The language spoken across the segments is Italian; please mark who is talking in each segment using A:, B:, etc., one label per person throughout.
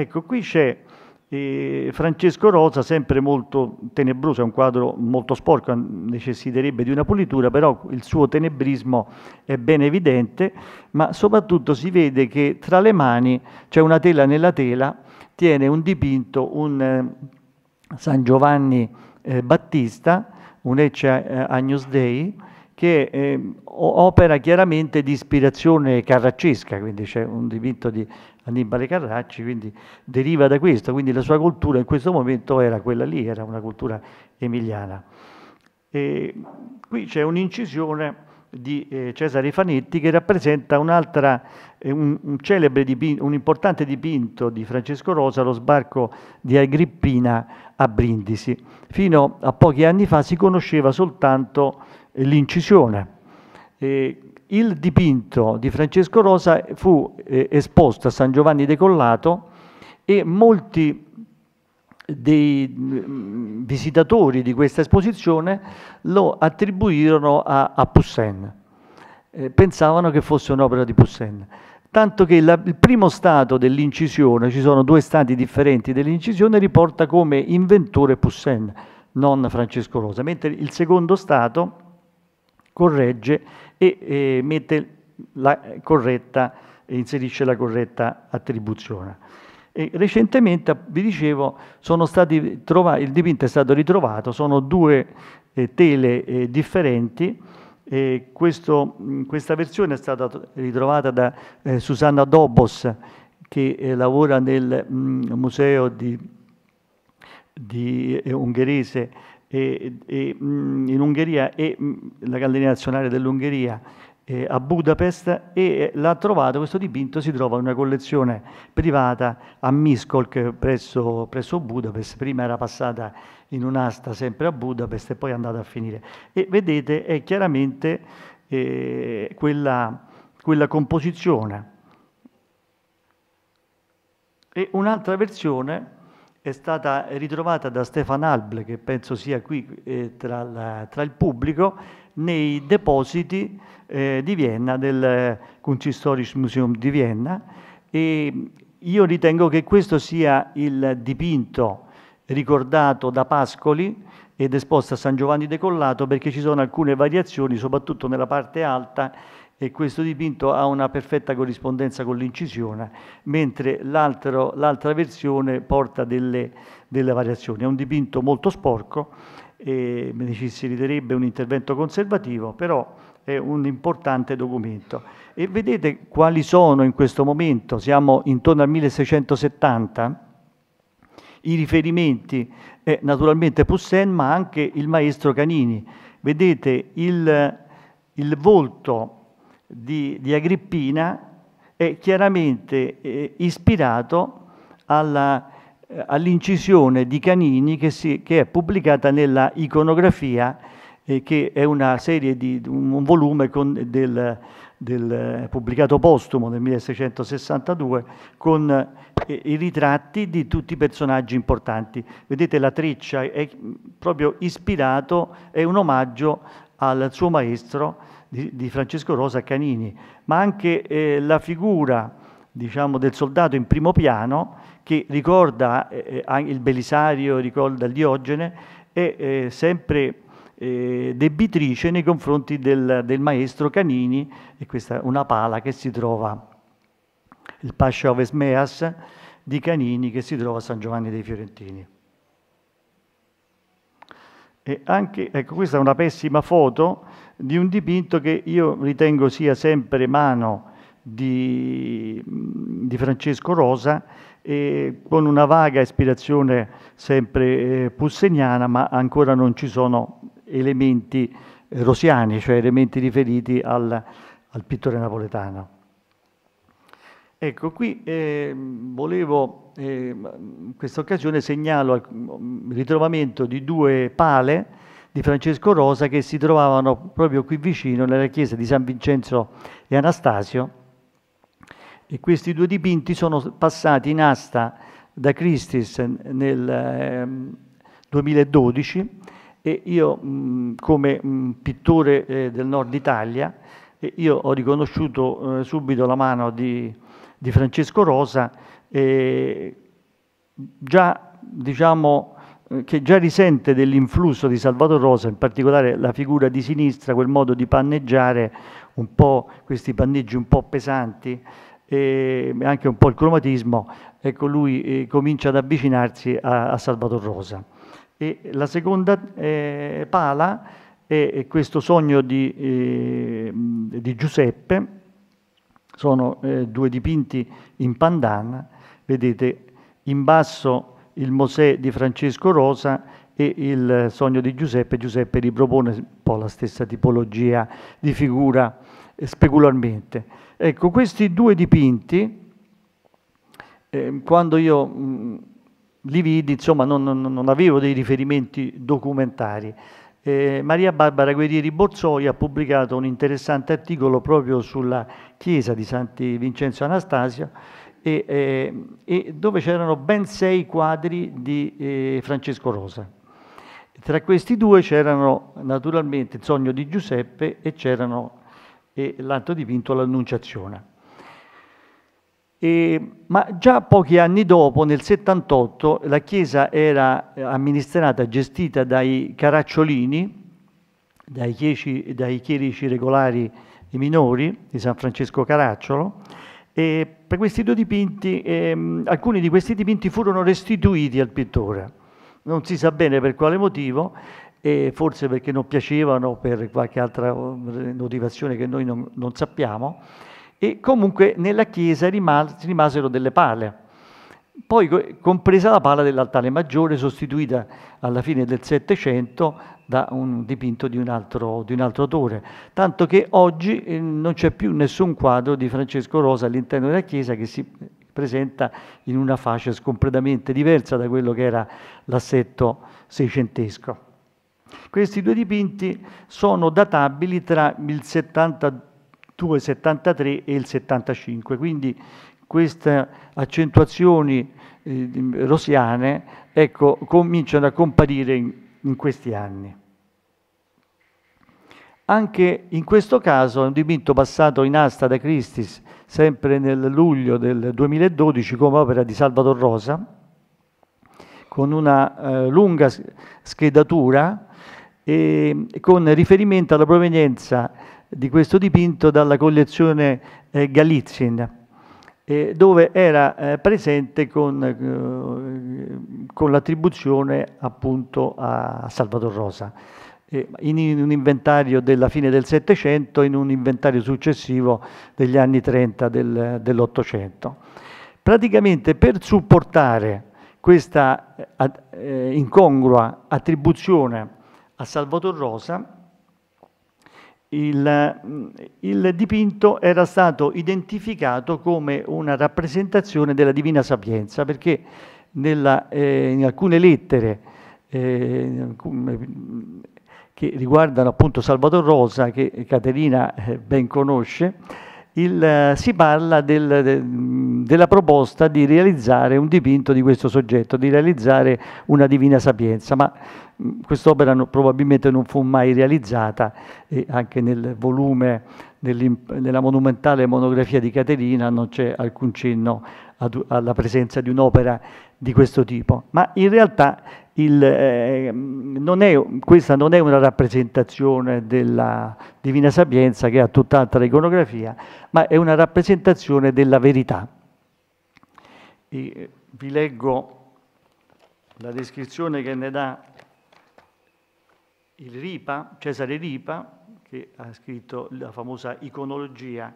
A: Ecco, qui c'è eh, Francesco Rosa, sempre molto tenebroso, è un quadro molto sporco, necessiterebbe di una pulitura, però il suo tenebrismo è ben evidente, ma soprattutto si vede che tra le mani c'è una tela nella tela, tiene un dipinto, un eh, San Giovanni eh, Battista, un Ecce eh, Agnus Dei, che eh, opera chiaramente di ispirazione carraccesca, quindi c'è un dipinto di Annibale Carracci, quindi deriva da questo, quindi la sua cultura in questo momento era quella lì, era una cultura emiliana. E qui c'è un'incisione di eh, Cesare Fanetti che rappresenta eh, un, un, celebre dipinto, un importante dipinto di Francesco Rosa, lo sbarco di Agrippina a Brindisi. Fino a pochi anni fa si conosceva soltanto l'incisione. il dipinto di Francesco Rosa fu eh, esposto a San Giovanni Decollato e molti dei mm, visitatori di questa esposizione lo attribuirono a, a Poussin. Eh, pensavano che fosse un'opera di Poussin. Tanto che la, il primo stato dell'incisione, ci sono due stati differenti dell'incisione, riporta come inventore Poussin, non Francesco Rosa, mentre il secondo stato corregge e eh, mette la corretta, inserisce la corretta attribuzione. E recentemente, vi dicevo, il dipinto è stato ritrovato, sono due eh, tele eh, differenti. Questo, questa versione è stata ritrovata da eh, Susanna Dobos, che eh, lavora nel mh, museo di, di, eh, ungherese e, e, mm, in Ungheria e mm, la Galleria Nazionale dell'Ungheria eh, a Budapest e eh, l'ha trovato, questo dipinto si trova in una collezione privata a Miskolc presso, presso Budapest, prima era passata in un'asta sempre a Budapest e poi è andata a finire. E vedete è chiaramente eh, quella, quella composizione. E un'altra versione è stata ritrovata da Stefan Alble, che penso sia qui eh, tra, la, tra, il pubblico, nei depositi eh, di Vienna, del Kunsthistorisches Museum di Vienna. E io ritengo che questo sia il dipinto ricordato da Pascoli ed esposto a San Giovanni Decollato perché ci sono alcune variazioni, soprattutto nella parte alta, e questo dipinto ha una perfetta corrispondenza con l'incisione, mentre l'altra versione porta delle, delle, variazioni. È un dipinto molto sporco, e ci si riderebbe un intervento conservativo, però è un importante documento. E vedete quali sono in questo momento, siamo intorno al 1670, i riferimenti, eh, naturalmente Poussin, ma anche il maestro Canini. Vedete il, il volto di, di Agrippina è chiaramente eh, ispirato eh, all'incisione di Canini che, si, che, è pubblicata nella Iconografia, eh, che è una serie di un volume con, del, del, pubblicato postumo nel 1662 con eh, i ritratti di tutti i personaggi importanti. Vedete la treccia è proprio ispirato, è un omaggio al suo maestro di, di Francesco Rosa Canini, ma anche eh, la figura diciamo, del soldato in primo piano che ricorda eh, eh il Belisario, ricorda il Diogene, è eh, sempre eh, debitrice nei confronti del, del, maestro Canini, e questa è una pala che si trova, il Pascia Ovesmeas di Canini che si trova a San Giovanni dei Fiorentini. E anche, ecco, questa è una pessima foto di un dipinto che io ritengo sia sempre mano di, di Francesco Rosa, e con una vaga ispirazione sempre eh, pusseniana, ma ancora non ci sono elementi eh, rosiani, cioè elementi riferiti al, al pittore napoletano. Ecco, qui eh, volevo, eh, in questa occasione segnalo il mm, ritrovamento di due pale di Francesco Rosa che si trovavano proprio qui vicino nella chiesa di San Vincenzo e Anastasio e questi due dipinti sono passati in asta da Christis nel 2012 ehm, e io come pittore eh, del nord Italia io ho riconosciuto eh, subito la mano di, di Francesco Rosa già diciamo che già risente dell'influsso di Salvatore Rosa, in particolare la figura di sinistra, quel modo di panneggiare, un po' questi panneggi un po' pesanti, e anche un po' il cromatismo, ecco lui eh, comincia ad avvicinarsi a, a Salvatore Rosa. E la seconda eh, pala è questo sogno di, eh, di Giuseppe, sono eh, due dipinti in pandana, vedete in basso il Mosè di Francesco Rosa e il sogno di Giuseppe. Giuseppe ripropone un po' la stessa tipologia di figura eh, specularmente. Ecco, questi due dipinti, eh, quando io mh, mm, li vidi, insomma, non, non, non, avevo dei riferimenti documentari. Eh, Maria Barbara Guerrieri Borzoi ha pubblicato un interessante articolo proprio sulla chiesa di Santi Vincenzo Anastasio, e, eh, e dove c'erano ben sei quadri di eh, Francesco Rosa. Tra questi due c'erano naturalmente il sogno di Giuseppe e c'erano eh, l'altro dipinto l'Annunciazione. E, ma già pochi anni dopo, nel 78, la chiesa era amministrata, gestita dai caracciolini, dai, chieci, dai chierici regolari minori di San Francesco Caracciolo, e per questi due dipinti, ehm, alcuni di questi dipinti furono restituiti al pittore, non si sa bene per quale motivo, eh, forse perché non piacevano, per qualche altra eh, motivazione che noi non, non sappiamo, e comunque nella chiesa rimasero delle pale poi compresa la pala dell'altare maggiore sostituita alla fine del Settecento da un dipinto di un, altro, di un altro autore, tanto che oggi eh, non c'è più nessun quadro di Francesco Rosa all'interno della chiesa che si presenta in una fascia completamente diversa da quello che era l'assetto seicentesco. Questi due dipinti sono databili tra il 72-73 e il 75, quindi queste accentuazioni eh, rossiane ecco, cominciano a comparire in, in questi anni. Anche in questo caso è un dipinto passato in asta da Christis sempre nel luglio del 2012 come opera di Salvador Rosa, con una eh, lunga schedatura e con riferimento alla provenienza di questo dipinto dalla collezione eh, Galizin eh, dove era eh, presente con, eh, con l'attribuzione appunto a Salvador Rosa. In, in un inventario della fine del Settecento, in un inventario successivo degli anni 30 del, dell'Ottocento. Praticamente per supportare questa eh, eh, incongrua attribuzione a Salvador Rosa, il, mm, il dipinto era stato identificato come una rappresentazione della Divina Sapienza, perché nella, eh, in alcune lettere eh, mm, che riguardano appunto Salvatore Rosa, che Caterina eh, ben conosce, il, eh, si parla del, de, della proposta di realizzare un dipinto di questo soggetto, di realizzare una divina sapienza, ma mm, quest'opera no, probabilmente non fu mai realizzata, e anche nel volume della monumentale monografia di Caterina non c'è alcun cenno ad, alla presenza di un'opera di questo tipo, ma in realtà il, eh, non è, questa non è una rappresentazione della Divina Sapienza che ha tutt'altra iconografia, ma è una rappresentazione della verità. E eh, vi leggo la descrizione che ne dà il Ripa, Cesare Ripa, che ha scritto la famosa iconologia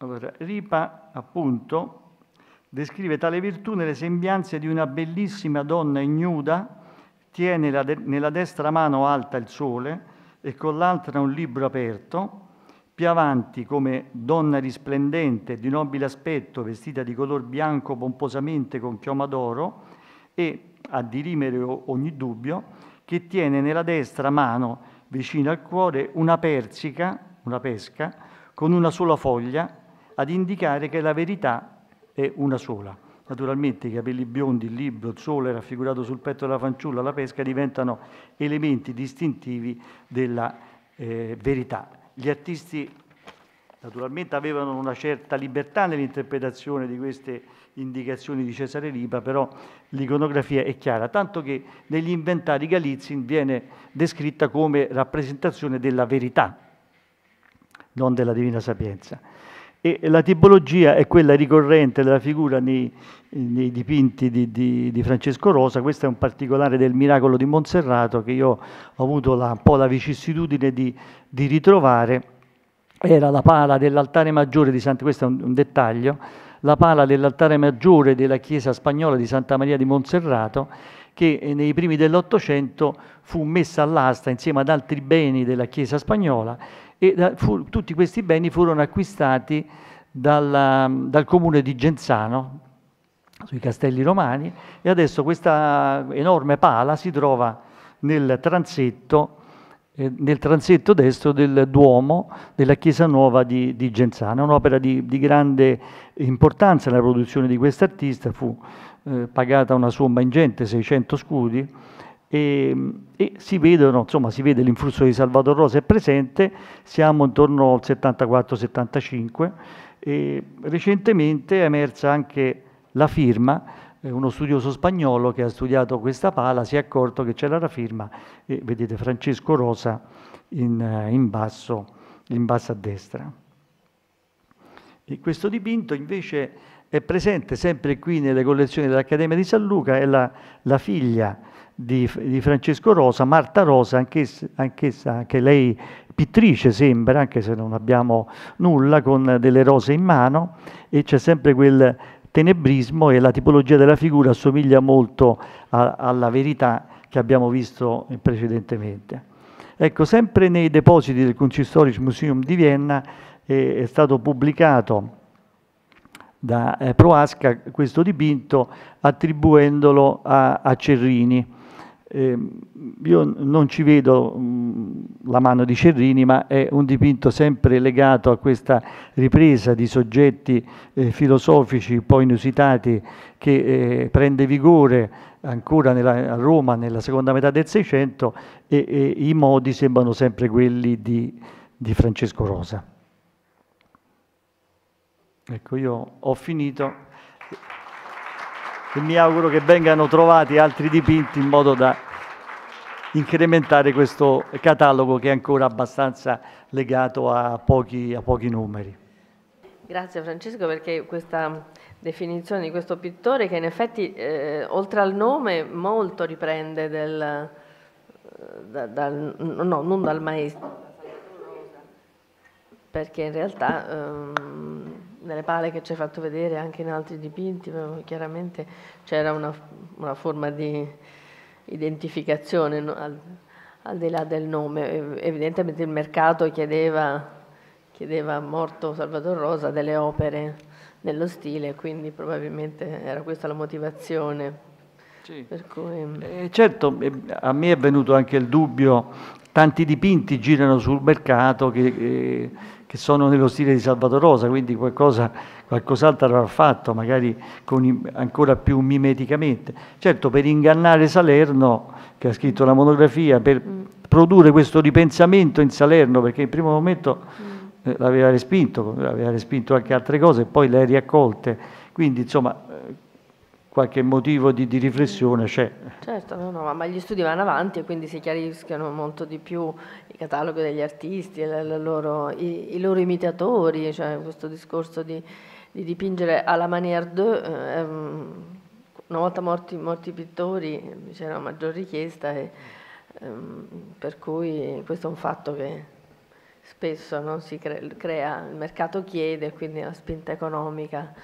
A: Allora, Ripa, appunto, descrive tale virtù nelle sembianze di una bellissima donna ignuda, tiene de nella destra mano alta il sole e con l'altra un libro aperto, più avanti come donna risplendente di nobile aspetto, vestita di color bianco pomposamente con chioma d'oro e, a dirimere ogni dubbio, che tiene nella destra mano, vicino al cuore, una persica, una pesca, con una sola foglia ad indicare che la verità è una sola. Naturalmente i capelli biondi, il libro, il sole raffigurato sul petto della fanciulla, la pesca diventano elementi distintivi della eh, verità. Gli artisti naturalmente avevano una certa libertà nell'interpretazione di queste indicazioni di Cesare Ripa, però l'iconografia è chiara, tanto che negli inventari Galizin viene descritta come rappresentazione della verità, non della divina sapienza. E la tipologia è quella ricorrente della figura nei, nei dipinti di, di, di, Francesco Rosa, questo è un particolare del miracolo di Monserrato che io ho avuto la, un po' la vicissitudine di, di ritrovare, era la pala dell'altare maggiore di Santa, questo è un, un dettaglio, la pala dell'altare maggiore della chiesa spagnola di Santa Maria di Monserrato che nei primi dell'Ottocento fu messa all'asta insieme ad altri beni della chiesa spagnola e da, fu, tutti questi beni furono acquistati dalla, dal comune di Genzano, sui castelli romani, e adesso questa enorme pala si trova nel transetto, eh, nel transetto destro del Duomo della Chiesa Nuova di, di Genzano. un'opera di, di, grande importanza nella produzione di quest'artista, fu eh, pagata una somma ingente, 600 scudi, e, ehm, e si, vedono, insomma, si vede l'influsso di Salvador Rosa è presente, siamo intorno al 74-75 e recentemente è emersa anche la firma, eh, uno studioso spagnolo che ha studiato questa pala si è accorto che c'era la firma, e vedete Francesco Rosa in, eh, in, basso, in basso a destra. E questo dipinto invece è presente sempre qui nelle collezioni dell'Accademia di San Luca, è la, la figlia di, di Francesco Rosa, Marta Rosa, anch'essa, anch'essa, anche lei pittrice sembra, anche se non abbiamo nulla, con delle rose in mano e c'è sempre quel tenebrismo e la tipologia della figura assomiglia molto a, alla verità che abbiamo visto precedentemente. Ecco, sempre nei depositi del Kunsthistorisch Museum di Vienna eh, è stato pubblicato da eh, Proasca questo dipinto attribuendolo a, a Cerrini eh, io non ci vedo mh, mm, la mano di Cerrini, ma è un dipinto sempre legato a questa ripresa di soggetti eh, filosofici poi inusitati che eh, prende vigore ancora nella, a Roma nella seconda metà del Seicento e, e, i modi sembrano sempre quelli di, di Francesco Rosa. Ecco, io ho finito e mi auguro che vengano trovati altri dipinti in modo da incrementare questo catalogo che è ancora abbastanza legato a pochi, a pochi numeri.
B: Grazie Francesco perché questa definizione di questo pittore che in effetti eh, oltre al nome molto riprende del, eh, da, dal, no, non dal maestro perché in realtà ehm, nelle pale che ci hai fatto vedere anche in altri dipinti, chiaramente c'era una, una, forma di identificazione no? al, al, di là del nome. Evidentemente il mercato chiedeva, chiedeva morto Salvatore Rosa delle opere nello stile, quindi probabilmente era questa la motivazione. Sì. Cui...
A: Certo, eh, certo, a me è venuto anche il dubbio, tanti dipinti girano sul mercato che... Eh, che sono nello stile di Salvatore Rosa, quindi qualcosa, qualcos'altro avrà fatto, magari con, ancora più mimeticamente. Certo, per ingannare Salerno, che ha scritto la monografia, per mm. produrre questo ripensamento in Salerno, perché in primo momento mm. eh, l'aveva respinto, aveva respinto anche altre cose, poi le ha riaccolte. Quindi, insomma, qualche motivo di, di riflessione c'è.
B: Certo, no, no, ma gli studi vanno avanti e quindi si chiariscono molto di più i cataloghi degli artisti, la, la loro, i, i, loro imitatori, cioè questo discorso di, di dipingere alla manière d'eux. Eh, ehm, una volta morti, morti i pittori c'era una maggior richiesta, e, ehm, per cui questo è un fatto che spesso no, si crea, il mercato chiede, quindi la spinta economica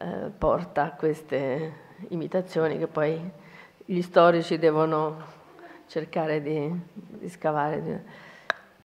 B: eh, porta a queste imitazioni che poi gli storici devono cercare di, di scavare.